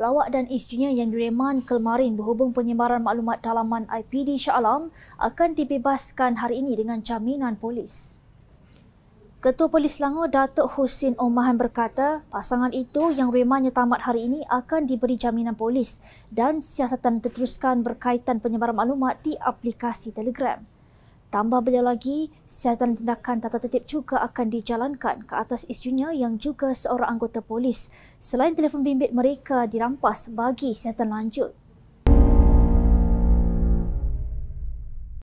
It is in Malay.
Pelawak dan isterinya yang direman kemarin berhubung penyebaran maklumat dalaman IPD Shah Alam akan dibebaskan hari ini dengan jaminan polis. Ketua Polis Selangor Datuk Husin Omahan berkata, pasangan itu yang remannya tamat hari ini akan diberi jaminan polis dan siasatan diteruskan berkaitan penyebaran maklumat di aplikasi Telegram. Tambah beliau lagi, siasatan tindakan tata tertib juga akan dijalankan ke atas isterinya yang juga seorang anggota polis. Selain telefon bimbit mereka dirampas bagi siasatan lanjut.